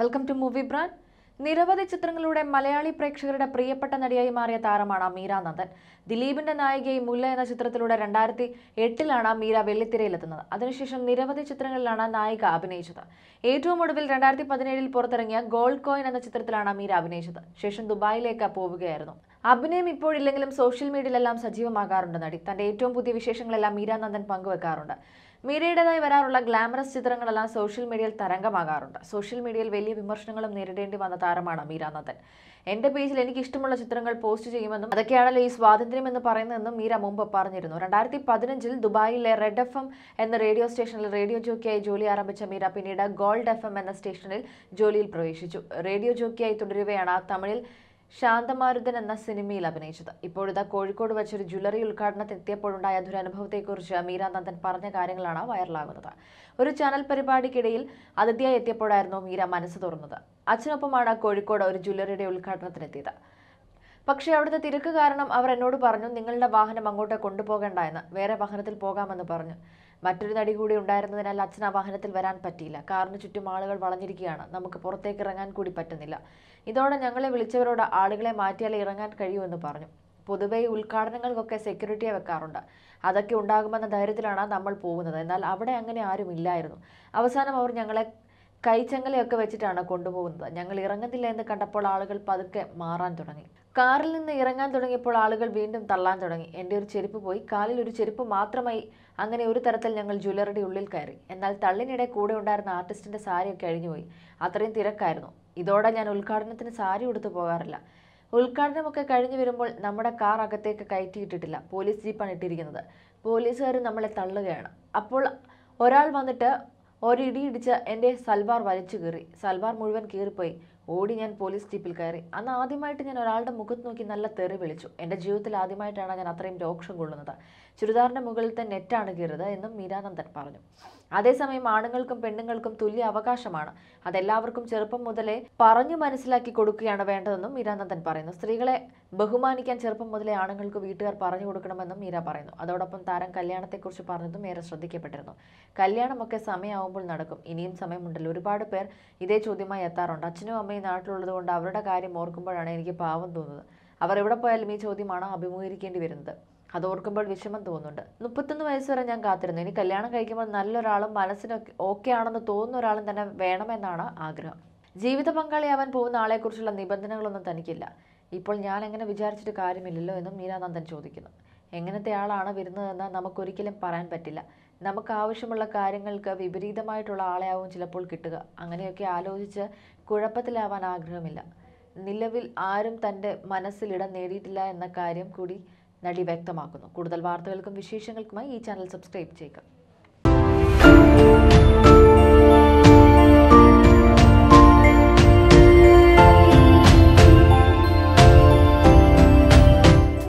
welcome to movie brand നിരവധി ചിത്രങ്ങളിലൂടെ മലയാളി പ്രേക്ഷകരുടെ പ്രിയപ്പെട്ട നടിയായി മാറിയ താരമാണ് മീര നന്ദൻ ദിലീപിന്റെ നായികയെ മുല്ല എന്ന ചിത്രത്തിലൂടെ രണ്ടായിരത്തി എട്ടിലാണ് മീര വെള്ളിത്തിരയിലെത്തുന്നത് അതിനുശേഷം നിരവധി ചിത്രങ്ങളിലാണ് നായിക അഭിനയിച്ചത് ഏറ്റവും ഒടുവിൽ രണ്ടായിരത്തി പതിനേഴിൽ പുറത്തിറങ്ങിയ ഗോൾഡ് കോയിൻ എന്ന ചിത്രത്തിലാണ് മീര അഭിനയിച്ചത് ശേഷം ദുബായിലേക്ക് പോവുകയായിരുന്നു അഭിനയം ഇപ്പോഴില്ലെങ്കിലും സോഷ്യൽ മീഡിയയിലെല്ലാം സജീവമാകാറുണ്ട് നടി തന്റെ ഏറ്റവും പുതിയ വിശേഷങ്ങളെല്ലാം മീര നന്ദൻ പങ്കുവെക്കാറുണ്ട് മീരയുടേതായി വരാറുള്ള ഗ്ലാമറസ് ചിത്രങ്ങളെല്ലാം സോഷ്യൽ മീഡിയയിൽ തരംഗമാകാറുണ്ട് സോഷ്യൽ മീഡിയയിൽ വലിയ വിമർശനങ്ങളും നേരിടേണ്ടി വന്ന താരമാണ് മീര നന്ദൻ എൻ്റെ പേജിൽ എനിക്ക് ഇഷ്ടമുള്ള ചിത്രങ്ങൾ പോസ്റ്റ് ചെയ്യുമെന്നും അതൊക്കെയാണല്ലോ ഈ സ്വാതന്ത്ര്യം എന്ന് പറയുന്നതെന്നും മീര മുമ്പ് പറഞ്ഞിരുന്നു രണ്ടായിരത്തി പതിനഞ്ചിൽ ദുബായിലെ റെഡ് എഫ് എം എന്ന റേഡിയോ സ്റ്റേഷനിൽ റേഡിയോ ജോക്കിയായി ജോലി ആരംഭിച്ച മീര പിന്നീട് ഗോൾഡ് എഫ് എം എന്ന സ്റ്റേഷനിൽ ജോലിയിൽ പ്രവേശിച്ചു റേഡിയോ ജോക്കിയായി തുടരുകയാണ് തമിഴിൽ ശാന്തമാരുതൻ എന്ന സിനിമയിൽ അഭിനയിച്ചത് ഇപ്പോഴിതാ കോഴിക്കോട് വെച്ചൊരു ജ്വല്ലറി ഉദ്ഘാടനത്തിനെത്തിയപ്പോഴുണ്ടായ ദുരനുഭവത്തെക്കുറിച്ച് മീരാനന്ദൻ പറഞ്ഞ കാര്യങ്ങളാണ് വൈറലാകുന്നത് ഒരു ചാനൽ പരിപാടിക്കിടയിൽ അതിഥിയായി എത്തിയപ്പോഴായിരുന്നു മീര മനസ്സ് തുറന്നത് അച്ഛനൊപ്പമാണ് കോഴിക്കോട് ഒരു ജ്വല്ലറിയുടെ ഉദ്ഘാടനത്തിനെത്തിയത് പക്ഷേ അവിടുത്തെ തിരക്ക് കാരണം അവർ എന്നോട് പറഞ്ഞു നിങ്ങളുടെ വാഹനം അങ്ങോട്ട് കൊണ്ടുപോകേണ്ട എന്ന് വേറെ വാഹനത്തിൽ പോകാമെന്ന് പറഞ്ഞു മറ്റൊരു നടി കൂടി ഉണ്ടായിരുന്നതിനാൽ അച്ഛൻ ആ വാഹനത്തിൽ വരാൻ പറ്റിയില്ല കാറിന് ചുറ്റും ആളുകൾ വളഞ്ഞിരിക്കുകയാണ് നമുക്ക് പുറത്തേക്ക് ഇറങ്ങാൻ കൂടി പറ്റുന്നില്ല ഇതോടെ ഞങ്ങളെ വിളിച്ചവരോട് ആളുകളെ മാറ്റിയാലേ ഇറങ്ങാൻ കഴിയൂ എന്ന് പറഞ്ഞു പൊതുവേ ഉദ്ഘാടനങ്ങൾക്കൊക്കെ സെക്യൂരിറ്റിയെ വെക്കാറുണ്ട് അതൊക്കെ ഉണ്ടാകുമെന്ന ധൈര്യത്തിലാണ് നമ്മൾ പോകുന്നത് എന്നാൽ അവിടെ അങ്ങനെ ആരും ഇല്ലായിരുന്നു അവസാനം അവർ ഞങ്ങളെ കൈച്ചങ്ങലയൊക്കെ വെച്ചിട്ടാണ് കൊണ്ടുപോകുന്നത് ഞങ്ങൾ ഇറങ്ങുന്നില്ല എന്ന് കണ്ടപ്പോൾ ആളുകൾ പതുക്കെ മാറാൻ തുടങ്ങി കാറിൽ നിന്ന് ഇറങ്ങാൻ തുടങ്ങിയപ്പോൾ ആളുകൾ വീണ്ടും തള്ളാൻ തുടങ്ങി എൻ്റെ ഒരു ചെരുപ്പ് പോയി കാലിൽ ഒരു ചെരുപ്പ് മാത്രമായി അങ്ങനെ ഒരു തരത്തിൽ ഞങ്ങൾ ജ്വല്ലറിയുടെ ഉള്ളിൽ കയറി എന്നാൽ തള്ളിനിടെ കൂടെ ഉണ്ടായിരുന്ന ആർട്ടിസ്റ്റിൻ്റെ സാരിയൊക്കെ അഴിഞ്ഞുപോയി അത്രയും തിരക്കായിരുന്നു ഇതോടെ ഞാൻ ഉദ്ഘാടനത്തിന് സാരി കൊടുത്തു പോകാറില്ല ഉദ്ഘാടനമൊക്കെ കഴിഞ്ഞു വരുമ്പോൾ നമ്മുടെ കാർ അകത്തേക്ക് കയറ്റിയിട്ടിട്ടില്ല പോലീസ് ജീപ്പാണ് ഇട്ടിരിക്കുന്നത് പോലീസുകാർ നമ്മളെ തള്ളുകയാണ് അപ്പോൾ ഒരാൾ വന്നിട്ട് ഒരിടിയിടിച്ച് എൻ്റെ സൽവാർ വലിച്ചു കീറി സൽവാർ മുഴുവൻ കീറിപ്പോയി ഓടി ഞാൻ പോലീസ് ജീപ്പിൽ കയറി അന്ന് ആദ്യമായിട്ട് ഞാൻ ഒരാളുടെ മുഖത്ത് നോക്കി നല്ല തെറി വിളിച്ചു എൻ്റെ ജീവിതത്തിൽ ആദ്യമായിട്ടാണ് ഞാൻ അത്രയും രോക്ഷം കൊള്ളുന്നത് ചുരിദാറിൻ്റെ മുകളിലത്തെ നെറ്റാണ് കീറുന്നത് എന്നും മീരാനന്ദൻ പറഞ്ഞു അതേസമയം ആണുങ്ങൾക്കും പെണ്ണുങ്ങൾക്കും തുല്യ അവകാശമാണ് അതെല്ലാവർക്കും ചെറുപ്പം മുതലേ പറഞ്ഞു മനസ്സിലാക്കി കൊടുക്കുകയാണ് വേണ്ടതെന്നും മീരാനന്ദൻ പറയുന്നു സ്ത്രീകളെ ബഹുമാനിക്കാൻ ചെറുപ്പം മുതലേ ആണുങ്ങൾക്ക് വീട്ടുകാർ പറഞ്ഞു കൊടുക്കണമെന്നും മീര പറയുന്നു അതോടൊപ്പം താരം കല്യാണത്തെക്കുറിച്ച് പറഞ്ഞതും ഏറെ ശ്രദ്ധിക്കപ്പെട്ടിരുന്നു കല്യാണമൊക്കെ സമയമാവുമ്പോൾ നടക്കും ഇനിയും സമയമുണ്ടല്ലോ ഒരുപാട് പേർ ഇതേ ചോദ്യമായി എത്താറുണ്ട് അച്ഛനും അമ്മയും ഈ നാട്ടിലുള്ളത് കൊണ്ട് അവരുടെ കാര്യം ഓർക്കുമ്പോഴാണ് എനിക്ക് പാവം തോന്നുന്നത് അവർ എവിടെ പോയാലും ഈ ചോദ്യമാണ് അഭിമുഖീകരിക്കേണ്ടി വരുന്നത് അത് ഓർക്കുമ്പോൾ വിഷമം തോന്നുന്നുണ്ട് മുപ്പത്തൊന്ന് വയസ്സ് വരെ ഞാൻ കാത്തിരുന്നു ഇനി കല്യാണം കഴിക്കുമ്പോൾ നല്ലൊരാളും മനസ്സിന് ഓക്കെ ആണെന്ന് തോന്നുന്ന ഒരാളും തന്നെ വേണമെന്നാണ് ആഗ്രഹം ജീവിത പങ്കാളിയാവാൻ പോകുന്ന ആളെക്കുറിച്ചുള്ള നിബന്ധനകളൊന്നും തനിക്കില്ല ഇപ്പോൾ ഞാൻ എങ്ങനെ വിചാരിച്ചിട്ട് കാര്യമില്ലല്ലോ എന്നും മീരാനന്ദൻ ചോദിക്കുന്നു എങ്ങനത്തെ ആളാണ് വരുന്നതെന്ന് നമുക്കൊരിക്കലും പറയാൻ പറ്റില്ല നമുക്ക് ആവശ്യമുള്ള കാര്യങ്ങൾക്ക് വിപരീതമായിട്ടുള്ള ആളെയാവും ചിലപ്പോൾ കിട്ടുക അങ്ങനെയൊക്കെ ആലോചിച്ച് കുഴപ്പത്തിലാവാൻ ആഗ്രഹമില്ല നിലവിൽ ആരും തൻ്റെ മനസ്സിൽ ഇടം നേടിയിട്ടില്ല എന്ന കാര്യം കൂടി നടി വ്യക്തമാക്കുന്നു കൂടുതൽ വാർത്തകൾക്കും വിശേഷങ്ങൾക്കുമായി ഈ ചാനൽ സബ്സ്ക്രൈബ് ചെയ്യുക